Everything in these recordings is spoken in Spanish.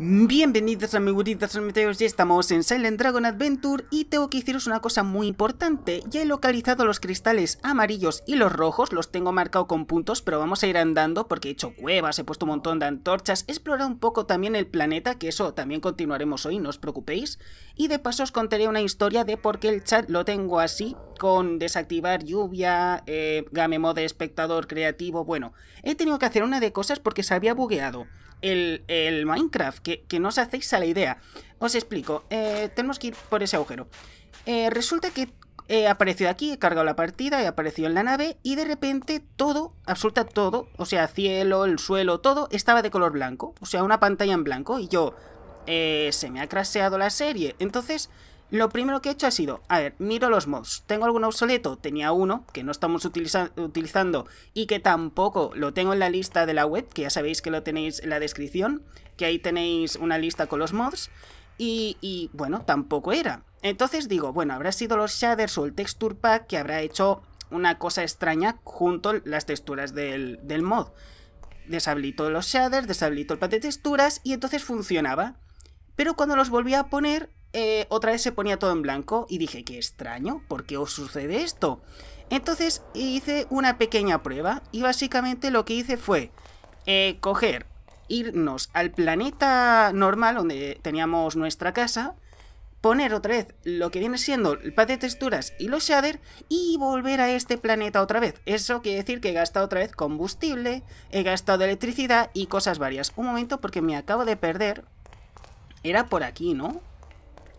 Bienvenidos los meteos, ya estamos en Silent Dragon Adventure y tengo que deciros una cosa muy importante, ya he localizado los cristales amarillos y los rojos, los tengo marcado con puntos pero vamos a ir andando porque he hecho cuevas, he puesto un montón de antorchas, he explorado un poco también el planeta, que eso también continuaremos hoy, no os preocupéis, y de paso os contaré una historia de por qué el chat lo tengo así, con desactivar lluvia, eh, game mode espectador creativo, bueno, he tenido que hacer una de cosas porque se había bugueado el, el Minecraft, que, no os hacéis a la idea. Os explico, eh, tenemos que ir por ese agujero. Eh, resulta que he eh, aparecido aquí, he cargado la partida, he aparecido en la nave y de repente todo, absoluta todo, o sea, cielo, el suelo, todo, estaba de color blanco, o sea, una pantalla en blanco y yo, se me ha craseado la serie. Entonces, lo primero que he hecho ha sido, a ver, miro los mods. ¿Tengo algún obsoleto? Tenía uno que no estamos utilizando y que tampoco lo tengo en la lista de la web, que ya sabéis que lo tenéis en la descripción, que ahí tenéis una lista con los mods. Y, bueno, tampoco era. Entonces digo, bueno, habrá sido los shaders o el texture pack que habrá hecho una cosa extraña junto las texturas del, mod. Deshabilito los shaders, Deshabilito el pack de texturas y entonces funcionaba. Pero cuando los volví a poner, eh, otra vez se ponía todo en blanco y dije, qué extraño, ¿por qué os sucede esto? Entonces hice una pequeña prueba y básicamente lo que hice fue eh, coger, irnos al planeta normal donde teníamos nuestra casa, poner otra vez lo que viene siendo el pad de texturas y los shaders y volver a este planeta otra vez. Eso quiere decir que he gastado otra vez combustible, he gastado electricidad y cosas varias. Un momento porque me acabo de perder. Era por aquí, ¿no?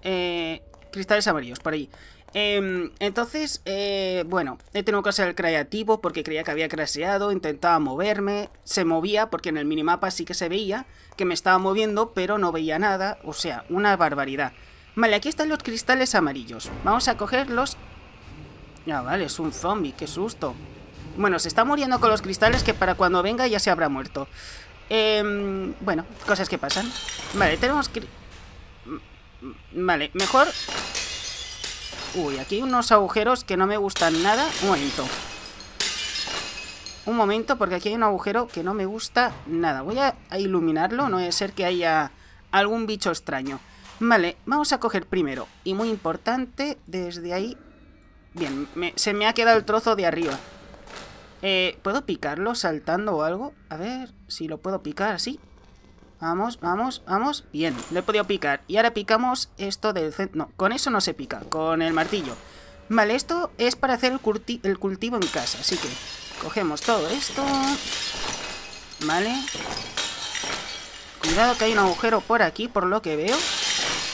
eh, cristales amarillos, por ahí. Em, entonces, eh, bueno, he tenido que hacer el creativo porque creía que había craseado, intentaba moverme, se movía porque en el minimapa sí que se veía que me estaba moviendo, pero no veía nada, o sea, una barbaridad. Vale, aquí están los cristales amarillos. Vamos a cogerlos. Ya, vale, es un zombie, qué susto. Bueno, se está muriendo con los cristales que para cuando venga ya se habrá muerto. Em, bueno, cosas que pasan. Vale, tenemos Mm, vale, mejor... Uy, aquí hay unos agujeros que no me gustan nada. Un momento. Un momento, porque aquí hay un agujero que no me gusta nada. Voy a iluminarlo, no debe ser que haya algún bicho extraño. Vale, vamos a coger primero, y muy importante, desde ahí... Bien, se me ha quedado el trozo de arriba. Eh, ¿Puedo picarlo saltando o algo? A ver si lo puedo picar así. Vamos, vamos, vamos. Bien, le he podido picar. Y ahora picamos esto del centro. No, con eso no se pica, con el martillo. Vale, esto es para hacer el, el cultivo en casa, así que cogemos todo esto. Vale. Cuidado que hay un agujero por aquí, por lo que veo.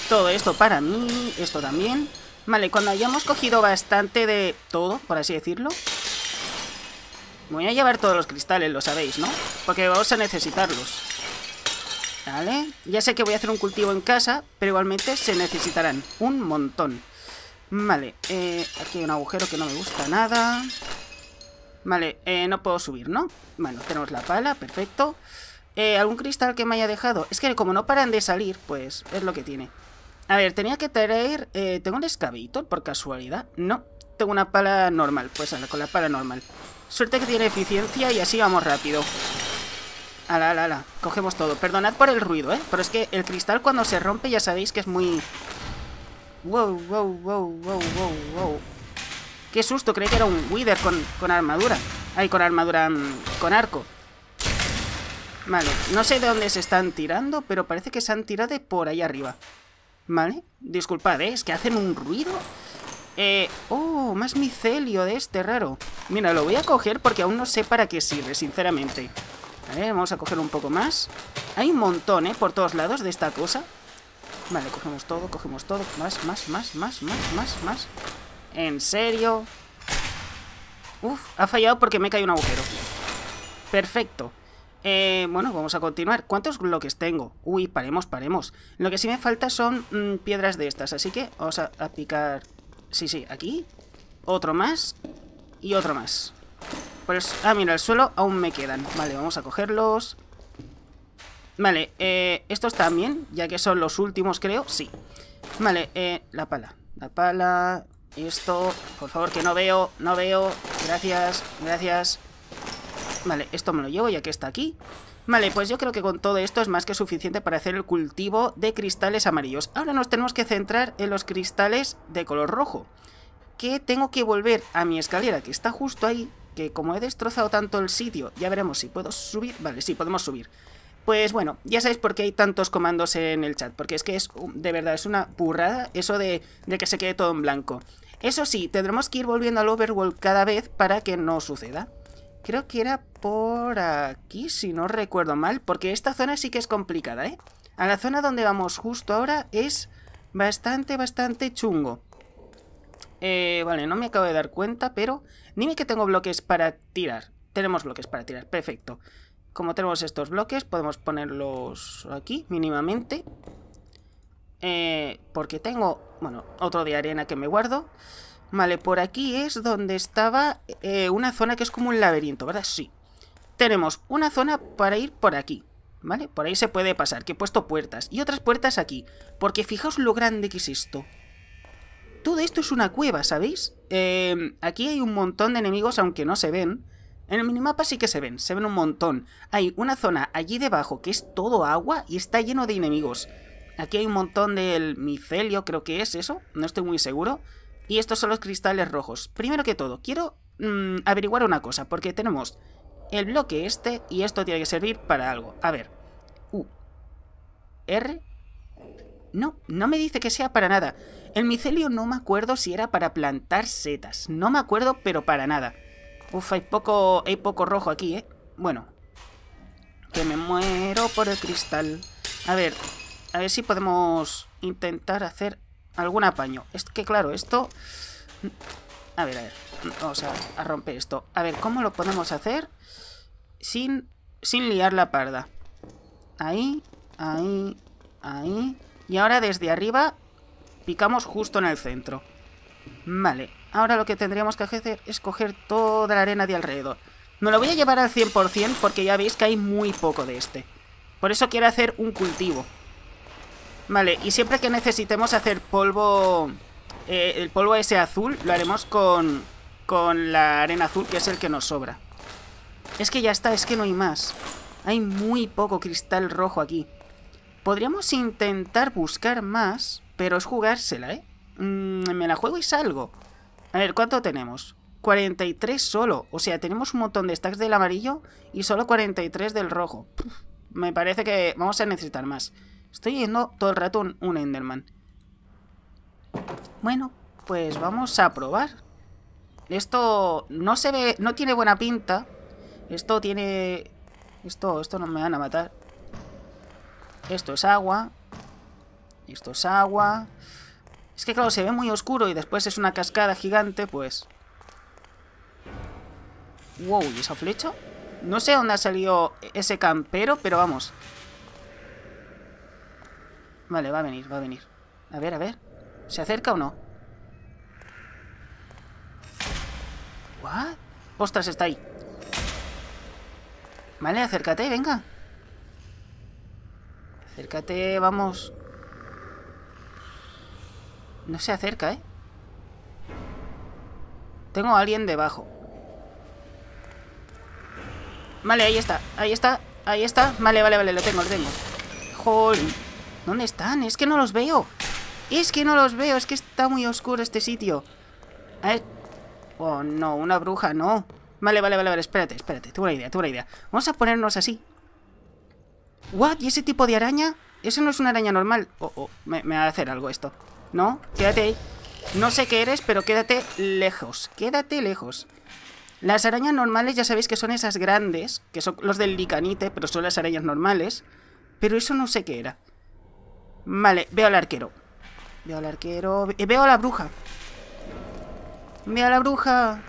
Todo esto para mí, esto también. Vale, cuando hayamos cogido bastante de todo, por así decirlo, voy a llevar todos los cristales, lo sabéis, ¿no? Porque vamos a necesitarlos. Vale, ya sé que voy a hacer un cultivo en casa, pero igualmente se necesitarán un montón. Vale, eh, aquí hay un agujero que no me gusta nada. Vale, eh, no puedo subir, ¿no? Bueno, tenemos la pala, perfecto. Eh, ¿Algún cristal que me haya dejado? Es que como no paran de salir, pues es lo que tiene. A ver, tenía que traer... ¿Tengo un escabito por casualidad? No, tengo una pala normal, pues con la pala normal. Suerte que tiene eficiencia y así vamos rápido. Ala, ala, ala. Cogemos todo. Perdonad por el ruido, ¿eh? Pero es que el cristal cuando se rompe ya sabéis que es muy... Wow, wow, wow, wow, wow, wow. Qué susto, creí que era un Wither con, armadura. Ay, con armadura... Mm, con arco. Vale, no sé de dónde se están tirando, pero parece que se han tirado de por ahí arriba. Vale, disculpad, ¿eh? Es que hacen un ruido... Eh, oh, más micelio de este raro. Mira, lo voy a coger porque aún no sé para qué sirve, sinceramente. A vamos a coger un poco más. Hay un montón, ¿eh? Por todos lados de esta cosa. Vale, cogemos todo, cogemos todo. Más, más, más, más, más, más, más. ¿En serio? Uf, ha fallado porque me cae un agujero. Perfecto. Eh, bueno, vamos a continuar. ¿Cuántos bloques tengo? Uy, paremos, paremos. Lo que sí me falta son mm, piedras de estas, así que vamos a picar... Sí, sí, aquí. Otro más. Y otro más pues ah, mira, el suelo aún me quedan. Vale, vamos a cogerlos. Vale, eh, estos también, ya que son los últimos, creo. Sí. Vale, eh, la pala. La pala. Esto. Por favor, que no veo. No veo. Gracias, gracias. Vale, esto me lo llevo ya que está aquí. Vale, pues yo creo que con todo esto es más que suficiente para hacer el cultivo de cristales amarillos. Ahora nos tenemos que centrar en los cristales de color rojo. Que tengo que volver a mi escalera que está justo ahí que como he destrozado tanto el sitio, ya veremos si puedo subir. Vale, sí, podemos subir. Pues bueno, ya sabéis por qué hay tantos comandos en el chat, porque es que es, um, de verdad, es una burrada eso de, de que se quede todo en blanco. Eso sí, tendremos que ir volviendo al overworld cada vez para que no suceda. Creo que era por aquí, si no recuerdo mal, porque esta zona sí que es complicada, ¿eh? A la zona donde vamos justo ahora es bastante, bastante chungo. Eh, vale, no me acabo de dar cuenta, pero dime que tengo bloques para tirar. Tenemos bloques para tirar, perfecto. Como tenemos estos bloques, podemos ponerlos aquí mínimamente. Eh, porque tengo, bueno, otro de arena que me guardo. Vale, por aquí es donde estaba eh, una zona que es como un laberinto, ¿verdad? Sí. Tenemos una zona para ir por aquí, ¿vale? Por ahí se puede pasar, que he puesto puertas. Y otras puertas aquí, porque fijaos lo grande que es esto todo esto es una cueva, ¿sabéis? Em, aquí hay un montón de enemigos, aunque no se ven. En el minimapa sí que se ven, se ven un montón. Hay una zona allí debajo que es todo agua y está lleno de enemigos. Aquí hay un montón del micelio, creo que es eso, no estoy muy seguro. Y estos son los cristales rojos. Primero que todo, quiero mm, averiguar una cosa, porque tenemos el bloque este y esto tiene que servir para algo. A ver. U. R. No, no me dice que sea para nada. El micelio no me acuerdo si era para plantar setas. No me acuerdo, pero para nada. Uf, hay poco, hay poco rojo aquí, ¿eh? Bueno. Que me muero por el cristal. A ver, a ver si podemos intentar hacer algún apaño. Es que claro, esto... A ver, a ver. Vamos a, a romper esto. A ver, ¿cómo lo podemos hacer? Sin, sin liar la parda. Ahí, ahí, ahí... Y ahora desde arriba picamos justo en el centro. Vale, ahora lo que tendríamos que hacer es coger toda la arena de alrededor. Me lo voy a llevar al 100% porque ya veis que hay muy poco de este. Por eso quiero hacer un cultivo. Vale, y siempre que necesitemos hacer polvo... Eh, el polvo ese azul lo haremos con, con la arena azul, que es el que nos sobra. Es que ya está, es que no hay más. Hay muy poco cristal rojo aquí. Podríamos intentar buscar más, pero es jugársela, ¿eh? Mm, me la juego y salgo. A ver, ¿cuánto tenemos? 43 solo. O sea, tenemos un montón de stacks del amarillo y solo 43 del rojo. me parece que vamos a necesitar más. Estoy yendo todo el rato un, un Enderman. Bueno, pues vamos a probar. Esto no se ve, no tiene buena pinta. Esto tiene... Esto, esto no me van a matar. Esto es agua. Esto es agua. Es que claro, se ve muy oscuro y después es una cascada gigante, pues... Wow, ¿y esa flecha? No sé dónde ha salido ese campero, pero vamos. Vale, va a venir, va a venir. A ver, a ver. ¿Se acerca o no? ¿What? Ostras, está ahí. Vale, acércate, venga. Acércate, vamos. No se acerca, ¿eh? Tengo a alguien debajo. Vale, ahí está, ahí está, ahí está. Vale, vale, vale, lo tengo, lo tengo. ¡Jol! ¿Dónde están? Es que no los veo. Es que no los veo, es que está muy oscuro este sitio. Oh, no, una bruja, no. Vale, vale, vale, vale, espérate, espérate. Tuve una idea, tuve una idea. Vamos a ponernos así, ¿What? ¿Y ese tipo de araña? Eso no es una araña normal. Oh, oh, me, va a hacer algo esto. No, quédate ahí. No sé qué eres, pero quédate lejos. Quédate lejos. Las arañas normales ya sabéis que son esas grandes, que son los del licanite, pero son las arañas normales. Pero eso no sé qué era. Vale, veo al arquero. Veo al arquero... Eh, veo a la bruja. Veo a la bruja.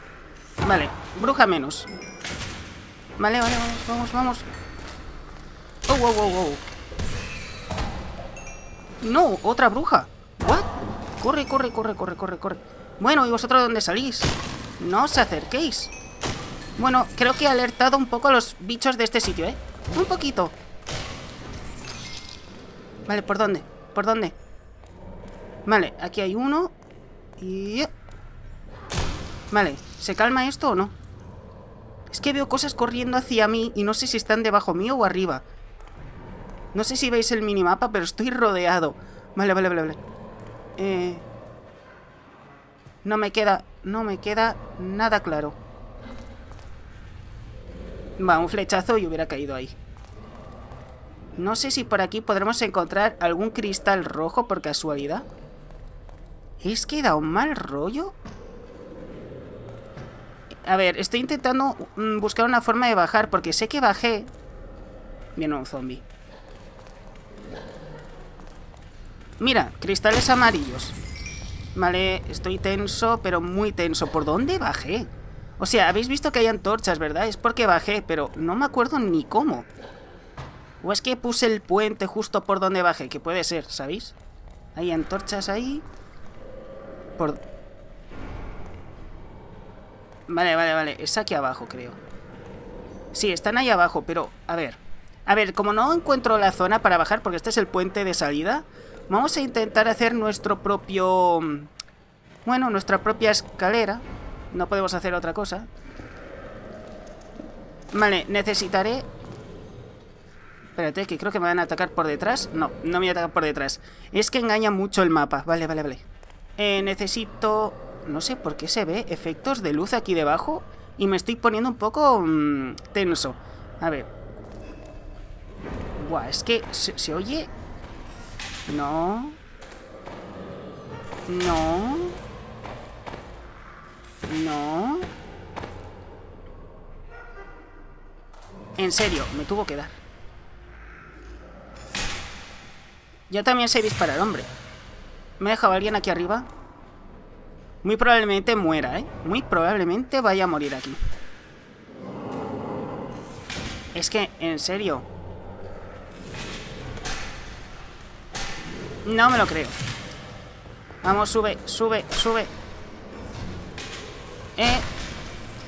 Vale, bruja menos. Vale, vale, vamos, vamos. Oh, wow, wow, wow. No, otra bruja. What? Corre, corre, corre, corre, corre, corre. Bueno, ¿y vosotros dónde salís? No os acerquéis. Bueno, creo que he alertado un poco a los bichos de este sitio, ¿eh? Un poquito. Vale, ¿por dónde? ¿Por dónde? Vale, aquí hay uno. Y... Vale, ¿se calma esto o no? Es que veo cosas corriendo hacia mí y no sé si están debajo mío o arriba. No sé si veis el minimapa, pero estoy rodeado. Vale, vale, vale, vale. Eh, no me queda... No me queda nada claro. Va, un flechazo y hubiera caído ahí. No sé si por aquí podremos encontrar algún cristal rojo por casualidad. ¿Es que da un mal rollo? A ver, estoy intentando mm, buscar una forma de bajar porque sé que bajé... Viene un zombie. Mira, cristales amarillos. Vale, estoy tenso, pero muy tenso. ¿Por dónde bajé? O sea, habéis visto que hay antorchas, ¿verdad? Es porque bajé, pero no me acuerdo ni cómo. O es que puse el puente justo por donde bajé, que puede ser, ¿sabéis? Hay antorchas ahí. Por... Vale, vale, vale. Es aquí abajo, creo. Sí, están ahí abajo, pero... A ver. A ver, como no encuentro la zona para bajar, porque este es el puente de salida... Vamos a intentar hacer nuestro propio... Bueno, nuestra propia escalera. No podemos hacer otra cosa. Vale, necesitaré... Espérate, que creo que me van a atacar por detrás. No, no me voy a atacar por detrás. Es que engaña mucho el mapa. Vale, vale, vale. Eh, necesito... No sé por qué se ve efectos de luz aquí debajo. Y me estoy poniendo un poco... Mm, tenso. A ver. Buah, es que se oye no. No. No. En serio, me tuvo que dar. Yo también sé disparar, hombre. ¿Me ha dejado alguien aquí arriba? Muy probablemente muera, ¿eh? Muy probablemente vaya a morir aquí. Es que, en serio, No me lo creo. Vamos, sube, sube, sube. Eh.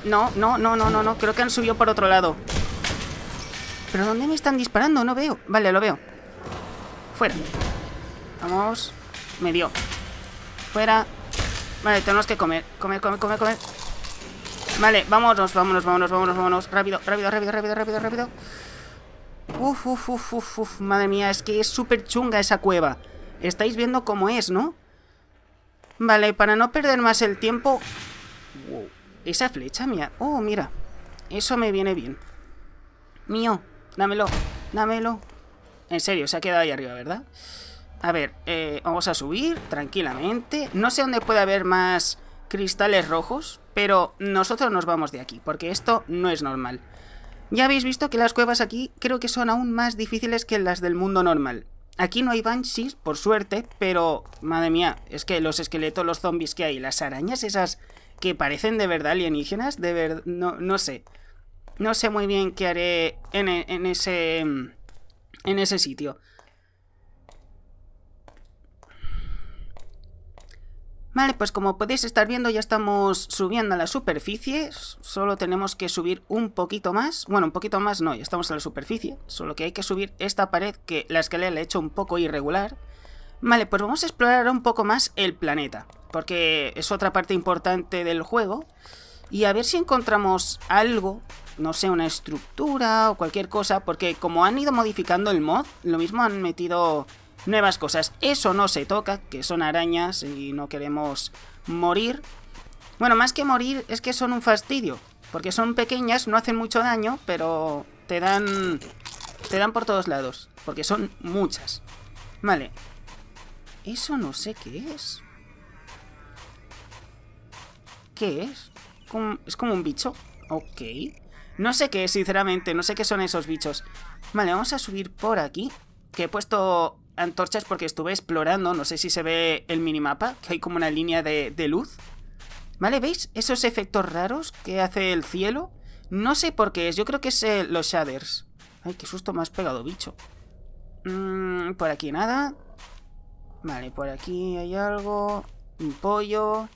No, no, no, no, no, no. Creo que han subido por otro lado. ¿Pero dónde me están disparando? No veo. Vale, lo veo. Fuera. Vamos. Me dio. Fuera. Vale, tenemos que comer. Comer, comer, comer, comer. Vale, vámonos, vámonos, vámonos, vámonos, vámonos. Rápido, rápido, rápido, rápido, rápido, rápido. Uf, uf, uf, uf, uf. Madre mía, es que es súper chunga esa cueva. Estáis viendo cómo es, ¿no? Vale, para no perder más el tiempo... Wow. Esa flecha mía... Oh, mira. Eso me viene bien. Mío, dámelo, dámelo. En serio, se ha quedado ahí arriba, ¿verdad? A ver, eh, vamos a subir tranquilamente. No sé dónde puede haber más cristales rojos, pero nosotros nos vamos de aquí, porque esto no es normal. Ya habéis visto que las cuevas aquí creo que son aún más difíciles que las del mundo normal. Aquí no hay banshees, por suerte, pero... Madre mía, es que los esqueletos, los zombies que hay, las arañas esas que parecen de verdad alienígenas, de verdad... No, no sé. No sé muy bien qué haré en, e, ese... En ese sitio. Vale, pues como podéis estar viendo ya estamos subiendo a la superficie, solo tenemos que subir un poquito más, bueno, un poquito más no, ya estamos a la superficie, solo que hay que subir esta pared que la escalera la he hecho un poco irregular. Vale, pues vamos a explorar un poco más el planeta, porque es otra parte importante del juego, y a ver si encontramos algo, no sé, una estructura o cualquier cosa, porque como han ido modificando el mod, lo mismo han metido nuevas cosas. Eso no se toca, que son arañas y no queremos morir. Bueno, más que morir es que son un fastidio, porque son pequeñas, no hacen mucho daño, pero te dan te dan por todos lados, porque son muchas. Vale. Eso no sé qué es. ¿Qué es? es como un bicho. Ok. No sé qué es, sinceramente. No sé qué son esos bichos. Vale, vamos a subir por aquí. Que he puesto antorchas porque estuve explorando, no sé si se ve el minimapa, que hay como una línea de, luz. ¿Vale? ¿Veis? Esos efectos raros que hace el cielo. No sé por qué es, yo creo que es eh, los shaders. Ay, qué susto me has pegado, bicho. Mm, por aquí nada. Vale, por aquí hay algo. Un pollo.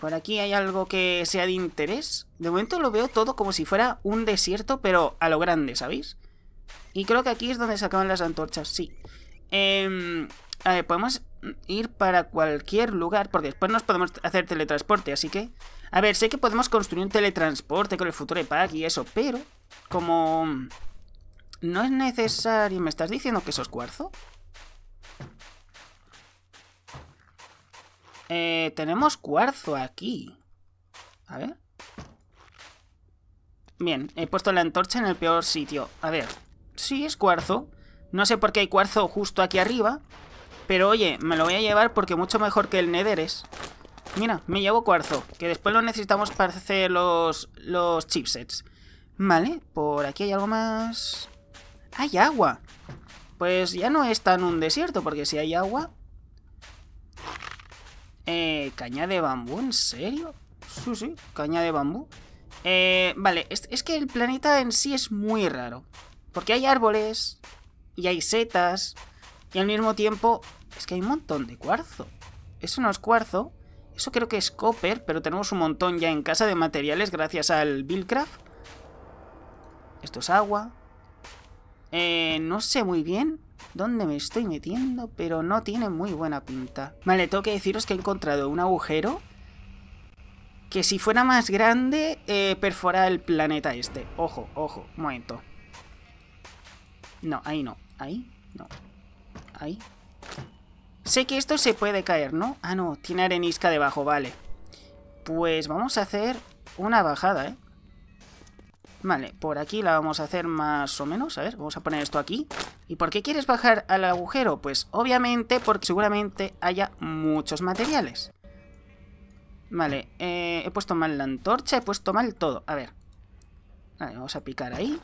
Por aquí hay algo que sea de interés. De momento lo veo todo como si fuera un desierto, pero a lo grande, ¿sabéis? Y creo que aquí es donde se acaban las antorchas, sí. Em, a ver, podemos ir para cualquier lugar, porque después nos podemos hacer teletransporte, así que... A ver, sé que podemos construir un teletransporte con el futuro de pack y eso, pero... Como... No es necesario... ¿Me estás diciendo que eso es cuarzo? Eh, tenemos cuarzo aquí. A ver. Bien, he puesto la antorcha en el peor sitio. A ver, Sí, es cuarzo. No sé por qué hay cuarzo justo aquí arriba. Pero oye, me lo voy a llevar porque mucho mejor que el Nether es. Mira, me llevo cuarzo, que después lo necesitamos para hacer los, los chipsets. Vale, por aquí hay algo más... ¡Hay agua! Pues ya no es tan un desierto, porque si hay agua... Eh, caña de bambú, ¿en serio? Sí, sí, caña de bambú. Eh, vale, es, es que el planeta en sí es muy raro. Porque hay árboles y hay setas y al mismo tiempo es que hay un montón de cuarzo. Eso no es cuarzo, eso creo que es copper, pero tenemos un montón ya en casa de materiales gracias al Buildcraft. Esto es agua. Eh, no sé muy bien dónde me estoy metiendo, pero no tiene muy buena pinta. Vale, tengo que deciros que he encontrado un agujero que si fuera más grande, eh, perfora el planeta este. Ojo, ojo, momento. No, ahí no. Ahí, no. Ahí. Sé que esto se puede caer, ¿no? Ah, no, tiene arenisca debajo, vale. Pues vamos a hacer una bajada, ¿eh? Vale, por aquí la vamos a hacer más o menos. A ver, vamos a poner esto aquí. ¿Y por qué quieres bajar al agujero? Pues obviamente porque seguramente haya muchos materiales. Vale, eh, he puesto mal la antorcha, he puesto mal todo. A ver. vamos a picar ahí.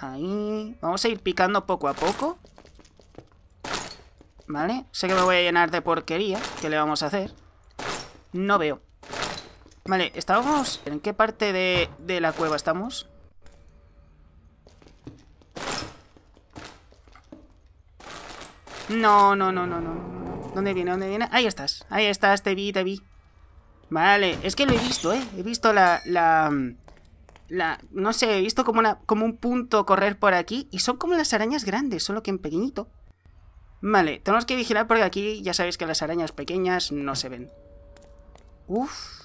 Ahí. Vamos a ir picando poco a poco. ¿Vale? Sé que me voy a llenar de porquería. ¿Qué le vamos a hacer? No veo. Vale, estábamos... ¿En qué parte de, la cueva estamos? No, no, no, no, no. ¿Dónde viene? ¿Dónde viene? Ahí estás. Ahí estás, te vi, te vi. Vale, es que lo he visto, ¿eh? He visto la no sé, he visto como, una, como un punto correr por aquí y son como las arañas grandes, solo que en pequeñito. Vale, tenemos que vigilar porque aquí ya sabéis que las arañas pequeñas no se ven. Uff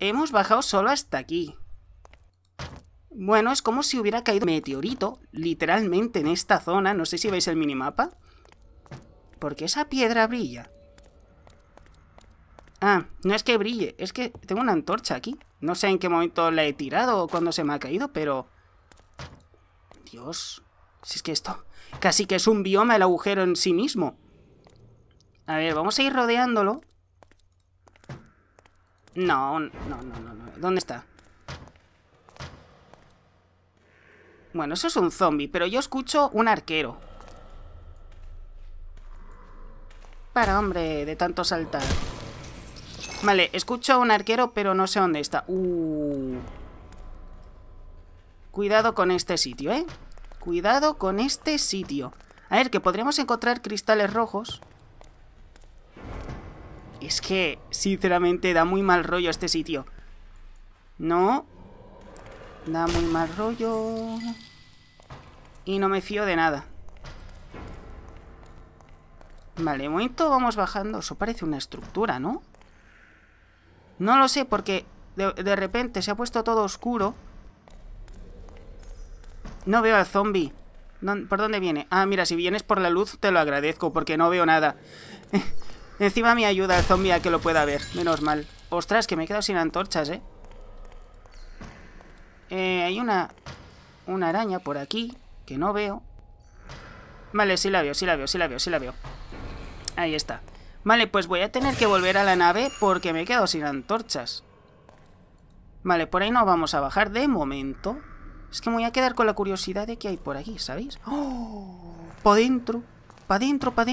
Hemos bajado solo hasta aquí. Bueno, es como si hubiera caído meteorito, literalmente en esta zona. No sé si veis el minimapa. Porque esa piedra brilla. Ah, no es que brille, es que tengo una antorcha aquí. No sé en qué momento la he tirado o cuándo se me ha caído, pero... Dios, si es que esto... Casi que es un bioma el agujero en sí mismo. A ver, vamos a ir rodeándolo. No, no, no, no, no. ¿Dónde está? Bueno, eso es un zombie, pero yo escucho un arquero. Para, hombre, de tanto saltar. Vale, escucho a un arquero, pero no sé dónde está. Uh. Cuidado con este sitio, ¿eh? Cuidado con este sitio. A ver, que podríamos encontrar cristales rojos. Es que, sinceramente, da muy mal rollo este sitio. No. Da muy mal rollo. Y no me fío de nada. Vale, de momento vamos bajando. Eso parece una estructura, ¿no? No lo sé, porque de, repente se ha puesto todo oscuro. No veo al zombie. ¿Por dónde viene? Ah, mira, si vienes por la luz te lo agradezco porque no veo nada. Encima me ayuda el zombie a que lo pueda ver. Menos mal. Ostras, que me he quedado sin antorchas, ¿eh? eh hay una... Una araña por aquí que no veo. Vale, sí la veo, sí la veo, sí la veo, sí la veo. Ahí está. Vale, pues voy a tener que volver a la nave porque me he quedado sin antorchas. Vale, por ahí no vamos a bajar de momento. Es que me voy a quedar con la curiosidad de qué hay por aquí, ¿sabéis? ¡Oh! Pa' dentro, pa' dentro, pa'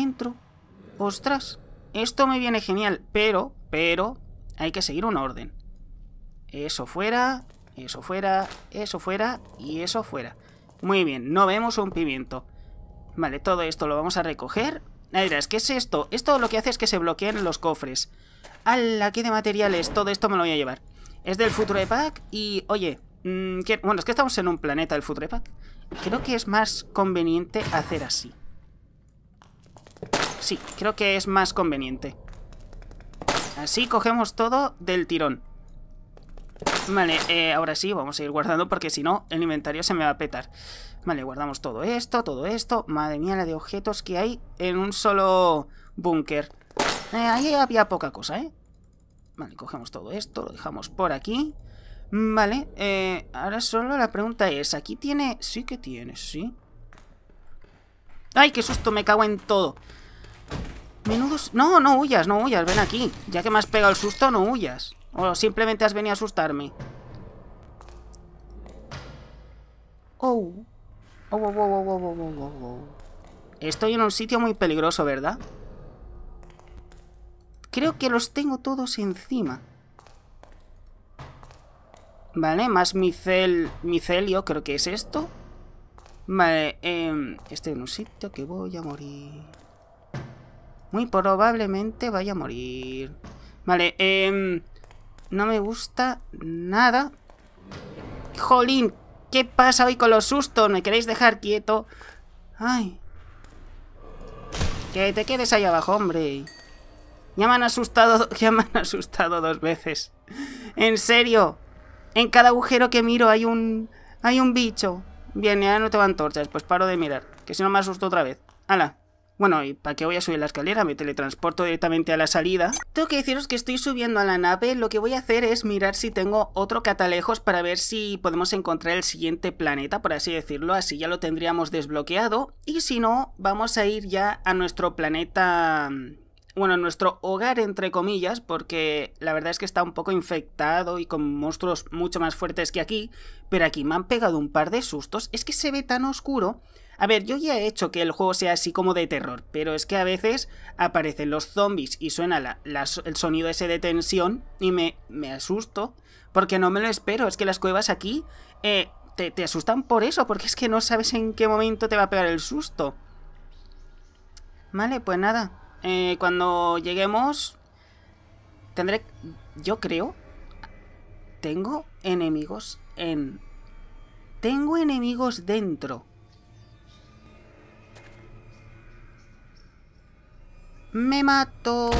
¡Ostras! Esto me viene genial, pero, pero, hay que seguir una orden. Eso fuera, eso fuera, eso fuera y eso fuera. Muy bien, no vemos un pimiento. Vale, todo esto lo vamos a recoger ver, es que es esto? Esto lo que hace es que se bloqueen los cofres. ¡Hala! ¿Qué de materiales? Todo esto me lo voy a llevar. Es del Future Pack y, oye, mm, bueno, es que estamos en un planeta del Future Pack. Creo que es más conveniente hacer así. Sí, creo que es más conveniente. Así cogemos todo del tirón. Vale, eh, ahora sí, vamos a ir guardando porque si no, el inventario se me va a petar. Vale, guardamos todo esto, todo esto. Madre mía, la de objetos que hay en un solo búnker. Eh, ahí había poca cosa, ¿eh? Vale, cogemos todo esto, lo dejamos por aquí. Vale, eh, ahora solo la pregunta es, ¿aquí tiene...? Sí que tiene, sí. ¡Ay, qué susto! Me cago en todo. Menudos... No, no huyas, no huyas, ven aquí. Ya que me has pegado el susto, no huyas. O simplemente has venido a asustarme. Oh. Oh, oh, oh, oh, oh, Estoy en un sitio muy peligroso, ¿verdad? Creo que los tengo todos encima. Vale, más micel... Micelio, creo que es esto. Vale, eh, estoy en un sitio que voy a morir. Muy probablemente vaya a morir. Vale, eh, no me gusta nada. ¡Jolín! ¿Qué pasa hoy con los sustos? ¿Me queréis dejar quieto? ¡Ay! Que te quedes ahí abajo, hombre. Ya me han asustado, ya me han asustado dos veces. En serio. En cada agujero que miro hay un... Hay un bicho. Bien, ya no te van torchas, pues paro de mirar. Que si no me asusto otra vez. ¡Hala! Bueno, ¿y para qué voy a subir la escalera? Me teletransporto directamente a la salida. Tengo que deciros que estoy subiendo a la nave. Lo que voy a hacer es mirar si tengo otro catalejos para ver si podemos encontrar el siguiente planeta, por así decirlo. Así ya lo tendríamos desbloqueado. Y si no, vamos a ir ya a nuestro planeta... Bueno, nuestro hogar, entre comillas, porque la verdad es que está un poco infectado y con monstruos mucho más fuertes que aquí. Pero aquí me han pegado un par de sustos. Es que se ve tan oscuro a ver, yo ya he hecho que el juego sea así como de terror, pero es que a veces aparecen los zombies y suena el sonido ese de tensión y me, me asusto, porque no me lo espero. Es que las cuevas aquí eh, te, te asustan por eso, porque es que no sabes en qué momento te va a pegar el susto. Vale, pues nada. Eh, cuando lleguemos... Tendré... Yo creo... Tengo enemigos en... Tengo enemigos dentro. Me mato.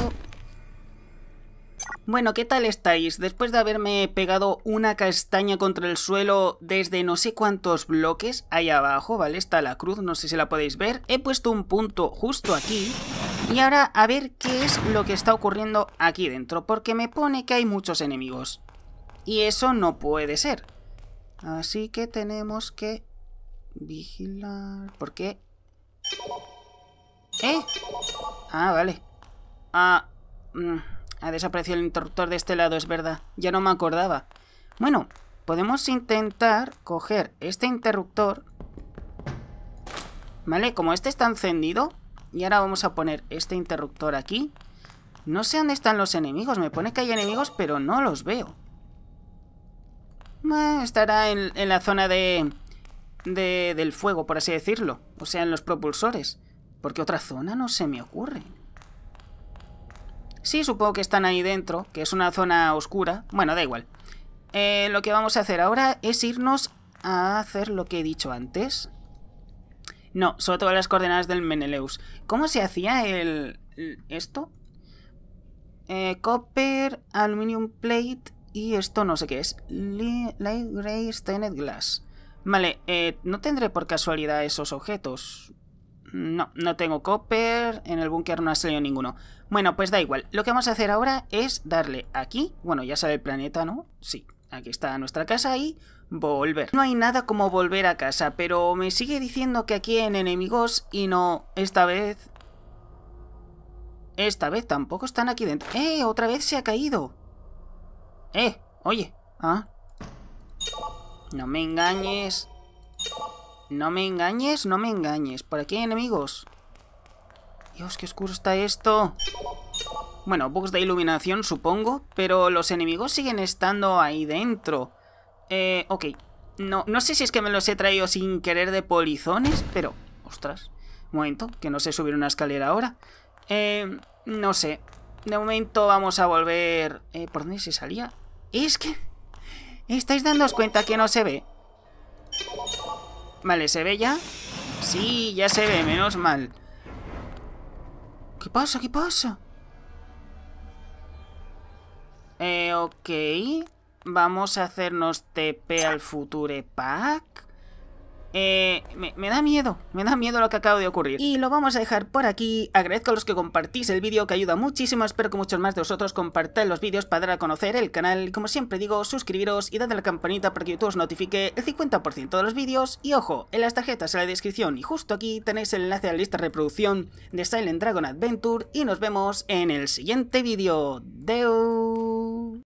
Bueno, ¿qué tal estáis? Después de haberme pegado una castaña contra el suelo desde no sé cuántos bloques, ahí abajo, ¿vale? Está la cruz, no sé si la podéis ver. He puesto un punto justo aquí. Y ahora a ver qué es lo que está ocurriendo aquí dentro, porque me pone que hay muchos enemigos. Y eso no puede ser. Así que tenemos que vigilar... ¿Por qué? ¿Eh? Ah, vale. Ah... Mm, ha desaparecido el interruptor de este lado, es verdad. Ya no me acordaba. Bueno, podemos intentar coger este interruptor. ¿Vale? Como este está encendido. Y ahora vamos a poner este interruptor aquí. No sé dónde están los enemigos. Me pone que hay enemigos, pero no los veo. Ah, estará en, en, la zona de, de... Del fuego, por así decirlo. O sea, en los propulsores. Porque otra zona no se me ocurre. Sí, supongo que están ahí dentro, que es una zona oscura. Bueno, da igual. Eh, lo que vamos a hacer ahora es irnos a hacer lo que he dicho antes. No, sobre todo las coordenadas del Meneleus. ¿Cómo se hacía el... esto? Eh, copper, aluminium plate y esto no sé qué es. Light grey stained glass. Vale, eh, no tendré por casualidad esos objetos. No, no tengo copper. En el búnker no ha salido ninguno. Bueno, pues da igual. Lo que vamos a hacer ahora es darle aquí. Bueno, ya sabe el planeta, ¿no? Sí, aquí está nuestra casa y volver. No hay nada como volver a casa, pero me sigue diciendo que aquí en enemigos y no esta vez... Esta vez tampoco están aquí dentro. ¡Eh! Otra vez se ha caído. ¡Eh! Oye. Ah. No me engañes. No me engañes, no me engañes. Por aquí hay enemigos. Dios, qué oscuro está esto. Bueno, bugs de iluminación, supongo. Pero los enemigos siguen estando ahí dentro. Eh, ok. No, no sé si es que me los he traído sin querer de polizones, pero... Ostras. Un momento, que no sé subir una escalera ahora. Eh, no sé. De momento vamos a volver... Eh, ¿Por dónde se salía? Es que... ¿Estáis dándoos cuenta que no se ve? Vale, ¿se ve ya? Sí, ya se ve, menos mal. ¿Qué pasa? ¿Qué pasa? Eh, ok. Vamos a hacernos TP al Future Pack. Eh, me, da miedo, me da miedo lo que acaba de ocurrir. Y lo vamos a dejar por aquí. Agradezco a los que compartís el vídeo, que ayuda muchísimo. Espero que muchos más de vosotros compartáis los vídeos para dar a conocer el canal. Como siempre digo, suscribiros y dadle a la campanita para que YouTube os notifique el 50% de los vídeos. Y ojo, en las tarjetas en la descripción y justo aquí tenéis el enlace a la lista de reproducción de Silent Dragon Adventure. Y nos vemos en el siguiente vídeo. Deu.